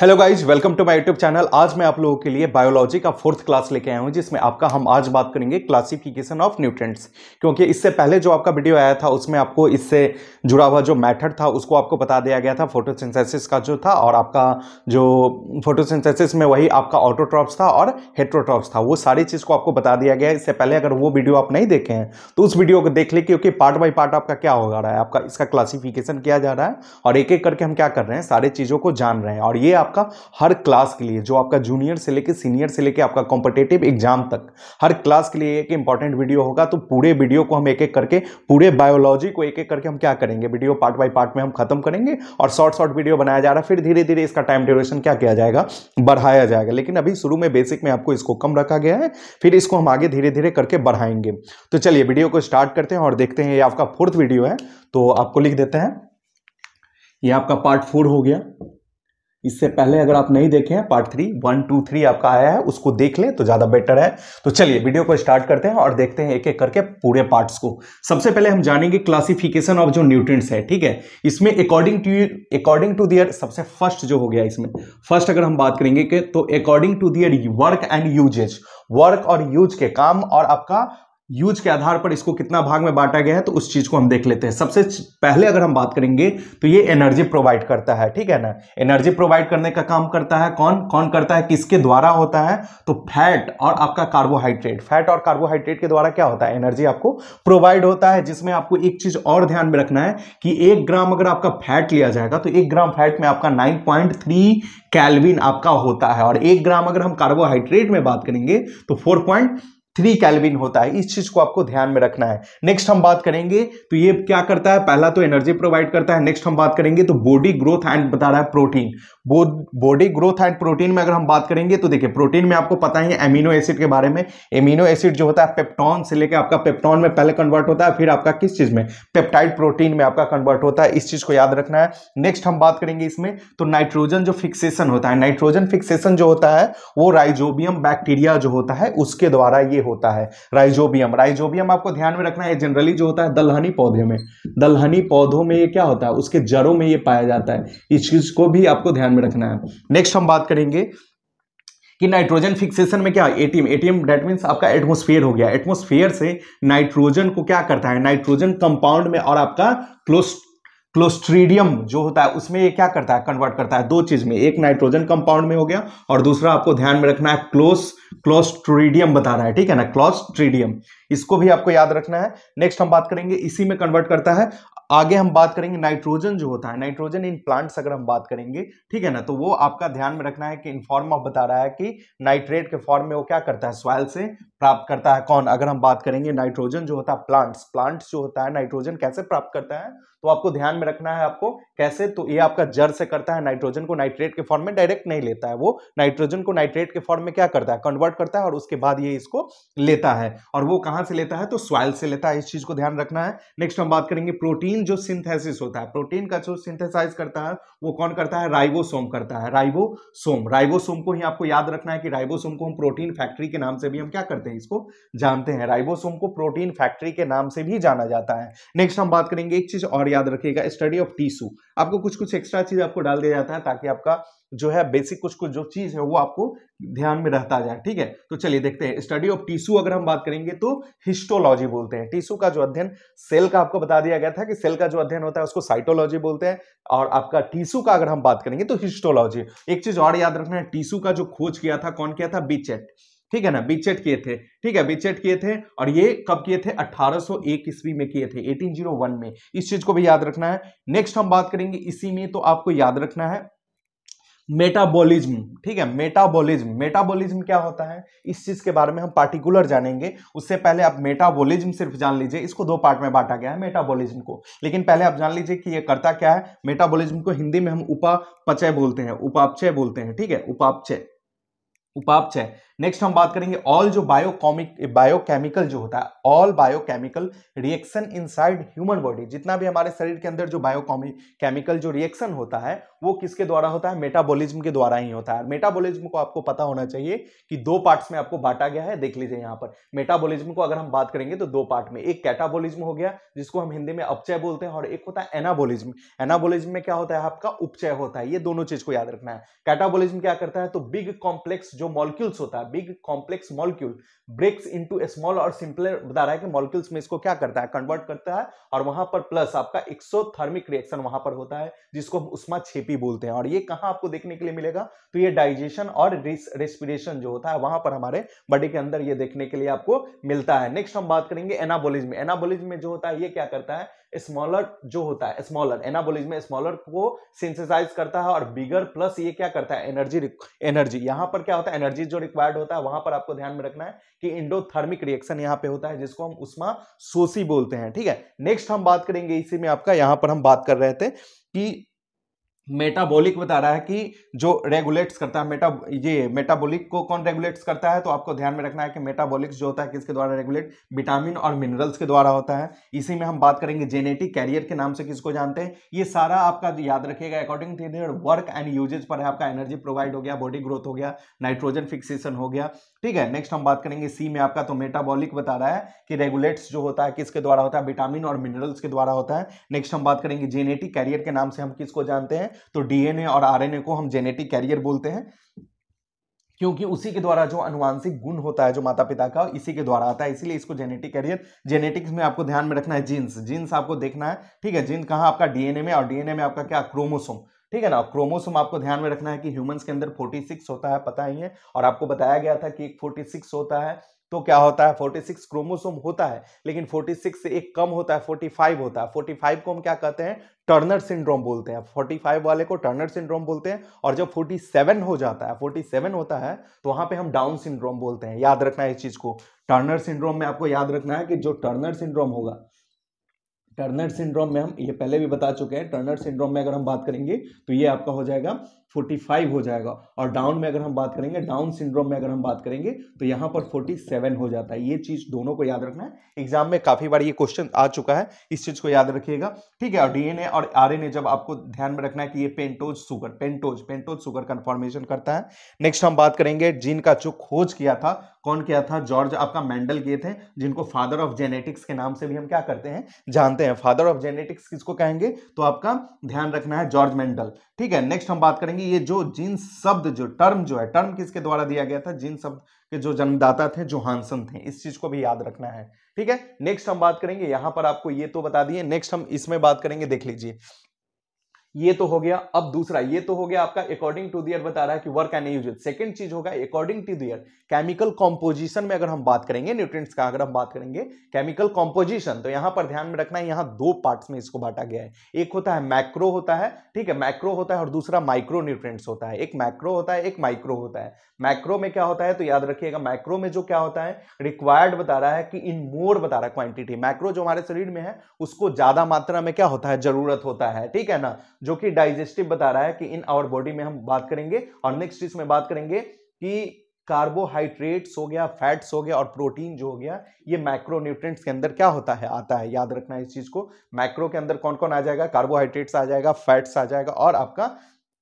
hello guys welcome to my YouTube channel आज मैं आप लोगों के लिए बायोलॉजी का फोर्थ क्लास लेके आया हूँ जिसमें आपका हम आज बात करेंगे क्लासिफिकेशन ऑफ न्यूट्रेंट्स क्योंकि इससे पहले जो आपका वीडियो आया था उसमें आपको इससे जुड़ा हुआ जो मैथड था उसको आपको बता दिया गया था फोटोसिंथेसिस का जो था और आपका जो फोटोसिंथेसिस में वही आपका ऑटोट्रॉप्स था और हेट्रोट्रॉप्स था वो सारी चीज़ को आपको बता दिया गया इससे पहले अगर वो वीडियो आप नहीं देखे हैं तो उस वीडियो को देख ले क्योंकि पार्ट बाई पार्ट आपका क्या हो रहा है आपका इसका क्लासिफिकेशन किया जा रहा है और एक एक करके हम क्या कर रहे हैं सारी चीज़ों को जान रहे हैं और ये आप आपका हर क्लास के लिए जो आपका जूनियर से लेकर सीनियर से लेकर आपका कॉम्पिटेटिव एग्जाम तक हर क्लास के लिए एक इंपॉर्टेंट वीडियो होगा तो पूरे वीडियो को हम एक एक करके पूरे बायोलॉजी को एक एक करके हम क्या करेंगे वीडियो पार्ट बाई पार्ट में हम खत्म करेंगे और शॉर्ट शॉर्ट वीडियो बनाया जा रहा है फिर धीरे धीरे इसका टाइम ड्यूरेशन क्या किया जाएगा बढ़ाया जाएगा लेकिन अभी शुरू में बेसिक में आपको इसको कम रखा गया है फिर इसको हम आगे धीरे धीरे करके बढ़ाएंगे तो चलिए वीडियो को स्टार्ट करते हैं और देखते हैं ये आपका फोर्थ वीडियो है तो आपको लिख देते हैं ये आपका पार्ट फोर हो गया इससे पहले अगर आप नहीं देखे हैं part three one two three आपका आया है उसको देख लें तो ज़्यादा बेटर है तो चलिए वीडियो को स्टार्ट करते हैं और देखते हैं एक एक करके पूरे पार्ट्स को सबसे पहले हम जानेंगे क्लासिफिकेशन ऑफ जो न्यूट्रिएंट्स है ठीक है इसमें according to according to their सबसे फर्स्ट जो हो गया इसमें फर्स्ट अगर हम बात करेंगे तो according to their work and usage work और यूज के काम और आपका यूज के आधार पर इसको कितना भाग में बांटा गया है तो उस चीज को हम देख लेते हैं सबसे पहले अगर हम बात करेंगे तो ये एनर्जी प्रोवाइड करता है ठीक है ना एनर्जी प्रोवाइड करने का काम करता है कौन कौन करता है किसके द्वारा होता है तो फैट और आपका कार्बोहाइड्रेट फैट और कार्बोहाइड्रेट के द्वारा क्या होता है एनर्जी आपको प्रोवाइड होता है जिसमें आपको एक चीज और ध्यान में रखना है कि एक ग्राम अगर आपका फैट लिया जाएगा तो एक ग्राम फैट में आपका नाइन पॉइंट थ्री आपका होता है और एक ग्राम अगर हम कार्बोहाइड्रेट में बात करेंगे तो फोर थ्री कैलविन होता है इस चीज को आपको ध्यान में रखना है नेक्स्ट हम बात करेंगे तो ये क्या करता है पहला तो एनर्जी प्रोवाइड करता है नेक्स्ट हम बात करेंगे तो बॉडी ग्रोथ एंड बता रहा है protein body growth and protein में अगर हम बात करेंगे तो देखिए प्रोटीन में आपको पता ही है एमिनो एसिड के बारे में एमिनो एसिड जो होता है पेप्टॉन से लेकर आपका पेप्टॉन में पहले कन्वर्ट होता है फिर आपका किस चीज में पेप्टाइड प्रोटीन में आपका कन्वर्ट होता है इस चीज को याद रखना है नेक्स्ट हम बात करेंगे इसमें तो नाइट्रोजन जो फिक्सेशन होता है नाइट्रोजन फिक्सेशन जो होता है वो राइजोबियम बैक्टीरिया जो होता है उसके द्वारा ये होता है राइजोबियम राइजोबियम आपको ध्यान में रखना है जनरली जो होता है दलहनी पौधे में दलहनी पौधों में ये क्या होता है उसके जड़ों में ये पाया जाता है इस चीज को भी आपको ध्यान में रखना है नेक्स्ट हम बात करेंगे कि नाइट्रोजन फिक्सेशन में क्या एटीएम एटीएम डेट मीन्स आपका एटमोस्फेयर हो गया एटमोस्फेयर से नाइट्रोजन को क्या करता है नाइट्रोजन कंपाउंड में और आपका क्लोज क्लोस्ट्रीडियम जो होता है उसमें ये क्या करता है कन्वर्ट करता है दो चीज में एक नाइट्रोजन कंपाउंड में हो गया और दूसरा आपको ध्यान में रखना है क्लोस क्लोस्ट्रीडियम बता रहा है ठीक है ना क्लोस्ट्रीडियम इसको भी आपको याद रखना है नेक्स्ट हम बात करेंगे इसी में कन्वर्ट करता है आगे हम बात करेंगे नाइट्रोजन जो होता है नाइट्रोजन इन प्लांट्स अगर हम बात करेंगे ठीक है ना तो वो आपका ध्यान में रखना है कि इन फॉर्म ऑफ बता रहा है कि नाइट्रेट के फॉर्म में वो क्या करता है सॉइल से प्राप्त करता है कौन अगर हम बात करेंगे नाइट्रोजन जो होता है प्लांट्स प्लांट्स जो होता है नाइट्रोजन कैसे प्राप्त करता है तो आपको ध्यान में रखना है आपको कैसे तो ये आपका जड़ से करता है नाइट्रोजन को नाइट्रेट के फॉर्म में डायरेक्ट नहीं लेता है वो नाइट्रोजन को नाइट्रेट के फॉर्म में क्या करता है कन्वर्ट करता है और उसके बाद ये इसको लेता है और वो कहां से लेता है तो सॉइल से लेता है इस चीज को ध्यान रखना है नेक्स्ट हम बात करेंगे प्रोटीन जो सिंथेसिस होता है प्रोटीन का जो सिंथेसाइज करता है वो कौन करता है राइबोसोम करता है राइबोसोम राइबोसोम को ही आपको याद रखना है कि राइबोसोम को हम प्रोटीन फैक्ट्री के नाम से भी हम क्या करते हैं इसको जानते हैं राइबोसोम को प्रोटीन फैक्ट्री के नाम से भी जाना जाता है नेक्स्ट हम बात करेंगे एक चीज और याद रखिएगा स्टडी ऑफ टीसू आपको कुछ कुछ एक्स्ट्रा चीज आपको डाल दिया जाता है ताकि आपका जो है बेसिक कुछ कुछ जो चीज है वो आपको ध्यान में रहता जाए ठीक है तो चलिए देखते हैं स्टडी ऑफ टीसू अगर हम बात करेंगे तो हिस्टोलॉजी बोलते हैं टीसू का जो अध्ययन सेल का आपको बता दिया गया था कि सेल का जो अध्ययन होता है उसको साइटोलॉजी बोलते हैं और आपका टीसू का अगर हम बात करेंगे तो हिस्टोलॉजी एक चीज और याद रखना है टीसू का जो खोज किया था कौन किया था बीचेट ठीक है ना बीचेट किए थे ठीक है बीचेट किए थे और ये कब किए थे 1801 ईस्वी में किए थे 1801 में इस चीज को भी याद रखना है नेक्स्ट हम बात करेंगे इसी में तो आपको याद रखना है मेटाबॉलिज्म ठीक है मेटाबॉलिज्म मेटाबॉलिज्म क्या होता है इस चीज के बारे में हम पार्टिकुलर जानेंगे उससे पहले आप मेटाबॉलिज्म सिर्फ जान लीजिए इसको दो पार्ट में बांटा गया है मेटाबॉलिज्म को लेकिन पहले आप जान लीजिए कि ये करता क्या है मेटाबॉलिज्म को हिंदी में हम उपापचय बोलते हैं उपापचय बोलते हैं ठीक है उपापचय उपापचय नेक्स्ट हम बात करेंगे ऑल जो बायोकॉमिक बायोकेमिकल जो होता है all biochemical reaction inside human body जितना भी हमारे शरीर के अंदर जो बायोकॉमिक केमिकल जो रिएक्शन होता है वो किसके द्वारा होता है मेटाबॉलिज्म के द्वारा ही होता है मेटाबॉलिज्म को आपको पता होना चाहिए कि दो पार्ट्स में आपको बांटा गया है देख लीजिए यहाँ पर मेटाबोलिज्म को अगर हम बात करेंगे तो दो पार्ट में एक कैटाबोलिज्म हो गया जिसको हम हिंदी में अपचय बोलते हैं और एक होता है एनाबोलिज्म एनाबोलिज्म में क्या होता है आपका उपचय होता है ये दोनों चीज को याद रखना है कैटाबोलिज्म क्या करता है तो बिग कॉम्प्लेक्स जो मॉलिक्यूल्स होता है big complex molecule breaks into a small और सिंपलर बता रहा है कि मॉलिक्यूल्स में इसको क्या करता है कन्वर्ट करता है और वहां पर प्लस आपका एक्सोथर्मिक रिएक्शन वहां पर होता है जिसको हम उष्मा छेपी बोलते हैं और ये कहाँ आपको देखने के लिए मिलेगा तो ये डाइजेशन और रेस्पिरेशन जो होता है वहां पर हमारे बॉडी के अंदर ये देखने के लिए आपको मिलता है नेक्स्ट हम बात करेंगे एनाबोलिज्म एनाबोलिज्म में जो होता है ये क्या करता है स्मॉलर जो होता है स्मॉलर में स्मॉलर को सिंथेसाइज करता है और बिगर प्लस ये क्या करता है एनर्जी एनर्जी यहां पर क्या होता है एनर्जी जो रिक्वायर्ड होता है वहां पर आपको ध्यान में रखना है कि इंडोथर्मिक रिएक्शन यहां पे होता है जिसको हम उष्मा सोसी बोलते हैं ठीक है नेक्स्ट हम बात करेंगे इसी में आपका यहां पर हम बात कर रहे थे कि मेटाबॉलिक बता रहा है कि जो रेगुलेट्स करता है मेटा ये मेटाबॉलिक को कौन रेगुलेट्स करता है तो आपको ध्यान में रखना है कि मेटाबॉलिक्स जो होता है किसके द्वारा रेगुलेट विटामिन और मिनरल्स के द्वारा होता है इसी में हम बात करेंगे जेनेटिक कैरियर के नाम से किसको जानते हैं ये सारा आपका याद रखेगा according to work and usage पर है आपका एनर्जी प्रोवाइड हो गया बॉडी ग्रोथ हो गया नाइट्रोजन फिक्सेशन हो गया ठीक है नेक्स्ट हम बात करेंगे सी में आपका तो मेटाबॉलिक बता रहा है कि रेगुलेट्स जो होता है किसके द्वारा होता है विटामिन और मिनरल्स के द्वारा होता है नेक्स्ट हम बात करेंगे जेनेटिक कैरियर के नाम से हम किसको जानते हैं तो डीएनए और आरएनए को हम जेनेटिक कैरियर बोलते हैं क्योंकि उसी के द्वारा जो अनुवांशिक गुण होता है जो माता पिता का इसी के द्वारा आता है इसीलिए इसको जेनेटिक कैरियर जेनेटिक्स में आपको ध्यान में रखना है जीन्स जीन्स आपको देखना है ठीक है जीन कहाँ आपका डीएनए में और डीएनए में आपका क्या क्रोमोसोम ठीक है ना क्रोमोसोम आपको ध्यान में रखना है कि ह्यूमंस के अंदर 46 होता है पता ही है और आपको बताया गया था कि एक 46 होता है तो क्या होता है 46 क्रोमोसोम होता है लेकिन 46 से एक कम होता है 45 होता है 45 को हम क्या कहते हैं टर्नर सिंड्रोम बोलते हैं 45 वाले को टर्नर सिंड्रोम बोलते हैं और जब 47 हो जाता है 47 होता है तो वहां पे हम डाउन सिंड्रोम बोलते हैं याद रखना है इस चीज को टर्नर सिंड्रोम में आपको याद रखना है कि जो टर्नर सिंड्रोम होगा टर्नर सिंड्रोम में हम ये पहले भी बता चुके हैं टर्नर सिंड्रोम में अगर हम बात करेंगे तो ये आपका हो जाएगा 45 हो जाएगा और डाउन में अगर हम बात करेंगे डाउन सिंड्रोम में अगर हम बात करेंगे तो यहाँ पर 47 हो जाता है ये चीज दोनों को याद रखना है एग्जाम में काफी बार ये क्वेश्चन आ चुका है इस चीज को याद रखिएगा ठीक है और डीएनए और आरएनए जब आपको ध्यान में रखना है कि ये pentose sugar pentose pentose sugar conformation करता है नेक्स्ट हम बात करेंगे जीन का जो खोज किया था कौन किया था जॉर्ज आपका मैंडल किए थे जिनको फादर ऑफ जेनेटिक्स के नाम से भी हम क्या करते हैं जानते हैं फादर ऑफ जेनेटिक्स किसको कहेंगे तो आपका ध्यान रखना है जॉर्ज मैंडल ठीक है नेक्स्ट हम बात करेंगे कि ये जो जीन शब्द जो टर्म जो है टर्म किसके द्वारा दिया गया था जीन शब्द के जो जन्मदाता थे जो हांसन थे इस चीज को भी याद रखना है ठीक है नेक्स्ट हम बात करेंगे यहां पर आपको ये तो बता दिए नेक्स्ट हम इसमें बात करेंगे देख लीजिए ये तो हो गया अब दूसरा ये तो हो गया आपका अकॉर्डिंग टू दियर बता रहा है कि वर्क एन यूज सेकंड चीज होगा according to their chemical composition में अगर हम बात करेंगे न्यूट्रिएंट्स का अगर हम बात करेंगे केमिकल कॉम्पोजिशन तो यहां पर ध्यान में रखना है यहां दो पार्ट्स में इसको बांटा गया है एक होता है मैक्रो होता है ठीक है मैक्रो होता है और दूसरा माइक्रो न्यूट्रेंट्स होता है एक मैक्रो होता है एक माइक्रो होता है मैक्रो में क्या होता है तो याद रखिएगा मैक्रो में जो क्या होता है रिक्वायर्ड बता रहा है कि इन मोर बता रहा है क्वांटिटी मैक्रो जो हमारे शरीर में है उसको ज्यादा मात्रा में क्या होता है जरूरत होता है ठीक है ना जो कि डाइजेस्टिव बता रहा है कि इन आवर बॉडी में हम बात करेंगे और नेक्स्ट चीज में बात करेंगे कि कार्बोहाइड्रेट्स हो गया फैट्स हो गया और प्रोटीन जो हो गया ये मैक्रोन्यूट्रिएंट्स के अंदर क्या होता है आता है याद रखना इस चीज को मैक्रो के अंदर कौन कौन आ जाएगा कार्बोहाइड्रेट्स आ जाएगा फैट्स आ जाएगा और आपका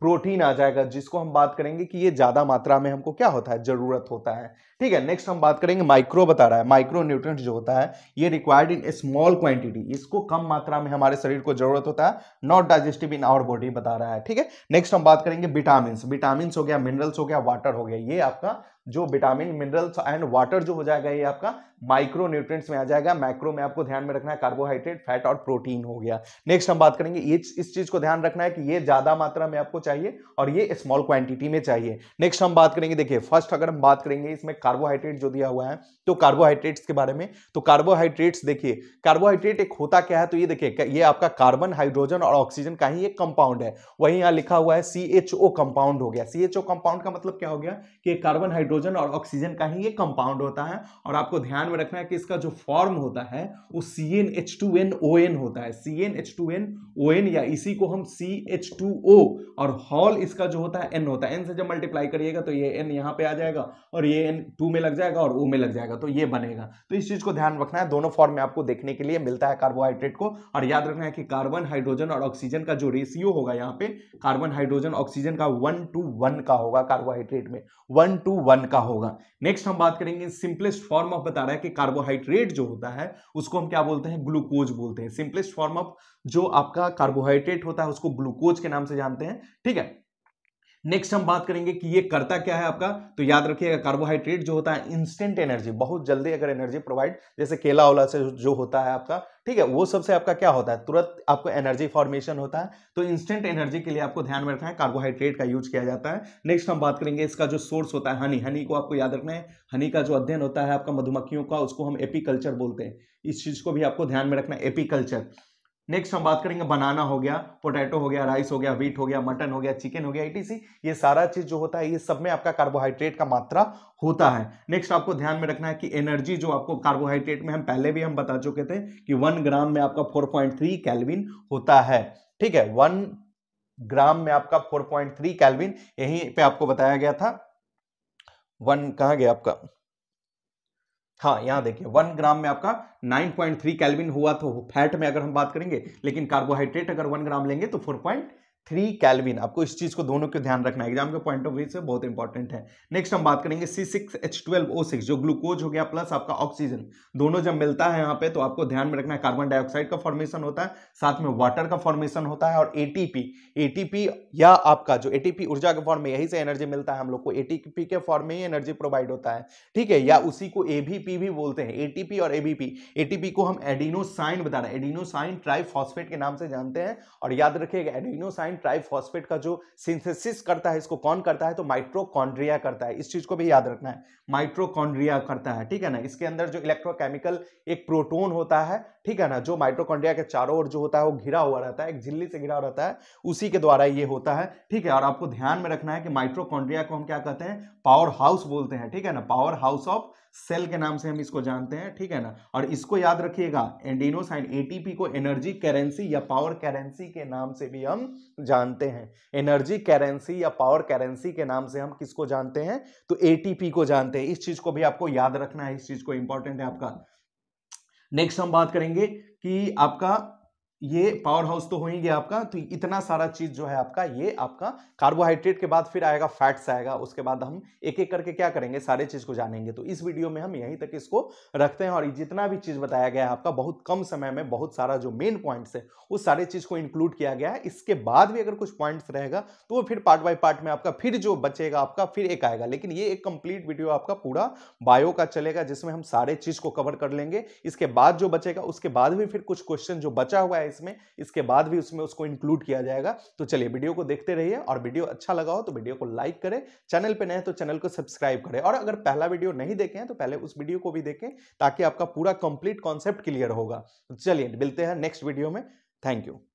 प्रोटीन आ जाएगा जिसको हम बात करेंगे कि ये ज्यादा मात्रा में हमको क्या होता है जरूरत होता है ठीक है नेक्स्ट हम बात करेंगे माइक्रो बता रहा है माइक्रो न्यूट्रंट जो होता है ये रिक्वायर्ड इन स्मॉल क्वांटिटी इसको कम मात्रा में हमारे शरीर को जरूरत होता है not digestive in our body बता रहा है ठीक है नेक्स्ट हम बात करेंगे विटामिन विटामिन हो गया मिनरल्स हो गया वाटर हो गया ये आपका जो विटामिन मिनरल्स एंड वाटर जो हो जाएगा ये आपका माइक्रो न्यूट्रिएंट्स में आ जाएगा माइक्रो में आपको ध्यान में रखना है कार्बोहाइड्रेट फैट और प्रोटीन हो गया नेक्स्ट हम बात करेंगे ये इस चीज को ध्यान रखना है कि ये ज्यादा मात्रा में आपको चाहिए और ये स्मॉल क्वांटिटी में चाहिए नेक्स्ट हम बात करेंगे देखिए फर्स्ट अगर हम बात करेंगे इसमें कार्बोहाइड्रेट जो दिया हुआ है तो कार्बोहाइड्रेट्स के बारे में तो कार्बोहाइड्रेट्स देखिए कार्बोहाइड्रेट एक होता क्या है तो ये देखिए ये आपका कार्बन हाइड्रोजन और ऑक्सीजन का ही एक कंपाउंड है वही यहाँ लिखा हुआ है सी कंपाउंड हो गया सी कंपाउंड का मतलब क्या हो गया कि कार्बन हाइड्रोजन हाइड्रोजन और ऑक्सीजन का ही ये कंपाउंड होता है और आपको ध्यान में रखना है कि इसका जो फॉर्म होता है वो C N H two N O N होता है C N H two N O N या इसी को हम सी एच टू ओ और हॉल इसका जो होता है एन होता है एन से जब मल्टीप्लाई करिएगा तो ये एन यहाँ पे आ जाएगा और ये एन टू में लग जाएगा और ओ में लग जाएगा तो ये बनेगा तो इस चीज़ को ध्यान रखना है दोनों फॉर्म में आपको देखने के लिए मिलता है कार्बोहाइड्रेट को और याद रखना है कि कार्बन हाइड्रोजन और ऑक्सीजन का जो रेशियो होगा यहाँ पे कार्बन हाइड्रोजन ऑक्सीजन का वन टू वन का होगा कार्बोहाइड्रेट में वन टू वन वन का होगा नेक्स्ट हम बात करेंगे सिंपलेस्ट फॉर्म ऑफ बता रहा है कि कार्बोहाइड्रेट जो होता है उसको हम क्या बोलते हैं ग्लूकोज बोलते हैं सिंपलेस्ट फॉर्म ऑफ जो आपका कार्बोहाइड्रेट होता है उसको ग्लूकोज के नाम से जानते हैं ठीक है नेक्स्ट हम बात करेंगे कि ये करता क्या है आपका तो याद रखिएगा कार्बोहाइड्रेट जो होता है इंस्टेंट एनर्जी बहुत जल्दी अगर एनर्जी प्रोवाइड जैसे केला ओला से जो होता है आपका ठीक है वो सबसे आपका क्या होता है तुरंत आपको एनर्जी फॉर्मेशन होता है तो इंस्टेंट एनर्जी के लिए आपको ध्यान में रखना है कार्बोहाइड्रेट का यूज किया जाता है नेक्स्ट हम बात करेंगे इसका जो सोर्स होता है हनी हनी को आपको याद रखना है हनी का जो अध्ययन होता है आपका मधुमक्खियों का उसको हम एपीकल्चर बोलते हैं इस चीज को भी आपको ध्यान में रखना है एपीकल्चर नेक्स्ट हम बात करेंगे बनाना हो गया पोटैटो हो गया राइस हो गया वीट हो गया मटन हो गया चिकन हो गया ईटीसी ये सारा चीज जो होता है ये सब में आपका कार्बोहाइड्रेट का मात्रा होता है नेक्स्ट आपको ध्यान में रखना है कि एनर्जी जो आपको कार्बोहाइड्रेट में हम पहले भी हम बता चुके थे कि वन ग्राम में आपका फोर पॉइंट थ्री कैलविन होता है ठीक है वन ग्राम में आपका फोर पॉइंट थ्री कैलविन यहीं पे आपको बताया गया था वन कहा गया आपका हाँ यहां देखिए वन ग्राम में आपका 9.3 कैलविन हुआ तो फैट में अगर हम बात करेंगे लेकिन कार्बोहाइड्रेट अगर वन ग्राम लेंगे तो पॉइंट थ्री कैलविन आपको इस चीज़ को दोनों के ध्यान रखना है एग्जाम के पॉइंट ऑफ व्यू से बहुत इंपॉर्टेंट है नेक्स्ट हम बात करेंगे C six H twelve O six जो ग्लूकोज हो गया प्लस आपका ऑक्सीजन दोनों जब मिलता है यहाँ पे तो आपको ध्यान में रखना है कार्बन डाइऑक्साइड का फॉर्मेशन होता है साथ में वाटर का फॉर्मेशन होता है और एटीपी एटीपी या आपका जो एटीपी ऊर्जा के फॉर्म में यही से एनर्जी मिलता है हम लोग को एटीपी के फॉर्म में ही एनर्जी प्रोवाइड होता है ठीक है या उसी को एबीपी भी बोलते हैं एटीपी और एबीपी एटीपी को हम एडिनोसाइन बता रहे हैं एडिनोसाइन ट्राइफॉस्फेट के नाम से जानते हैं और याद रखिएगा एडिनोसाइन एंजाइम फॉस्फेट का जो सिंथेसिस करता है इसको कौन करता है तो माइट्रोकॉन्ड्रिया करता है इस चीज को भी याद रखना है माइट्रोकॉन्ड्रिया करता है ठीक है ना इसके अंदर जो इलेक्ट्रोकेमिकल एक प्रोटोन होता है ठीक है ना जो माइट्रोकॉन्ड्रिया के चारों ओर जो होता है वो घिरा हुआ रहता है एक झिल्ली से घिरा हुआ रहता है उसी के द्वारा ये होता है ठीक है और आपको ध्यान में रखना है कि माइट्रोकॉन्ड्रिया को हम क्या कहते हैं पावर हाउस बोलते हैं ठीक है ना पावर हाउस ऑफ सेल के नाम से हम इसको जानते हैं ठीक है ना और इसको याद रखिएगा एंडिनोसाइन एटीपी को एनर्जी करेंसी या पावर करेंसी के नाम से भी हम जानते हैं एनर्जी करेंसी या पावर करेंसी के नाम से हम किसको जानते हैं तो एटीपी को जानते हैं इस चीज को भी आपको याद रखना है इस चीज को इंपॉर्टेंट है आपका नेक्स्ट हम बात करेंगे कि आपका ये पावर हाउस तो हो ही गया आपका तो इतना सारा चीज जो है आपका ये आपका कार्बोहाइड्रेट के बाद फिर आएगा फैट्स आएगा उसके बाद हम एक एक करके क्या करेंगे सारे चीज को जानेंगे तो इस वीडियो में हम यहीं तक इसको रखते हैं और जितना भी चीज बताया गया है आपका बहुत कम समय में बहुत सारा जो मेन पॉइंट्स है उस सारे चीज को इंक्लूड किया गया है इसके बाद भी अगर कुछ पॉइंट्स रहेगा तो वो फिर पार्ट बाई पार्ट में आपका फिर जो बचेगा आपका फिर एक आएगा लेकिन ये एक कंप्लीट वीडियो आपका पूरा बायो का चलेगा जिसमें हम सारे चीज को कवर कर लेंगे इसके बाद जो बचेगा उसके बाद भी फिर कुछ क्वेश्चन जो बचा हुआ है इसमें इसके बाद भी उसमें उसको इंक्लूड किया जाएगा तो चलिए वीडियो को देखते रहिए और वीडियो अच्छा लगा हो तो वीडियो को लाइक करें चैनल पर नए तो चैनल को सब्सक्राइब करें और अगर पहला वीडियो नहीं देखें तो पहले उस वीडियो को भी देखें ताकि आपका पूरा कंप्लीट कॉन्सेप्ट क्लियर होगा तो चलिए मिलते हैं नेक्स्ट वीडियो में थैंक यू